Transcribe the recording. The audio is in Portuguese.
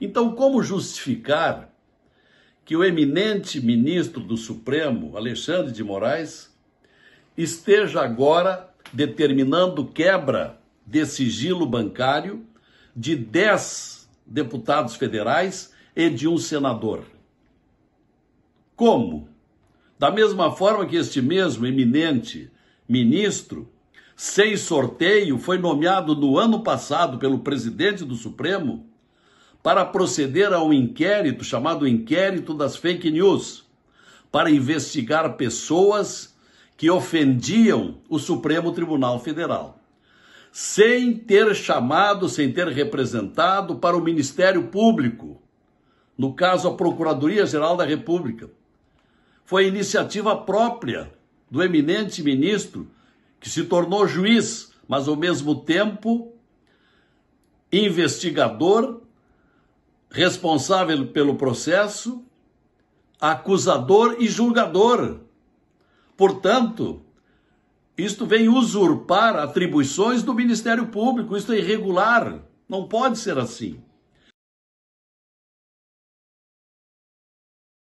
Então, como justificar que o eminente ministro do Supremo, Alexandre de Moraes, esteja agora determinando quebra de sigilo bancário de 10 deputados federais e de um senador? Como? Da mesma forma que este mesmo eminente ministro, sem sorteio, foi nomeado no ano passado pelo presidente do Supremo para proceder ao inquérito, chamado Inquérito das Fake News, para investigar pessoas que ofendiam o Supremo Tribunal Federal, sem ter chamado, sem ter representado para o Ministério Público, no caso a Procuradoria-Geral da República. Foi iniciativa própria do eminente ministro, que se tornou juiz, mas ao mesmo tempo investigador responsável pelo processo, acusador e julgador. Portanto, isto vem usurpar atribuições do Ministério Público, isto é irregular, não pode ser assim.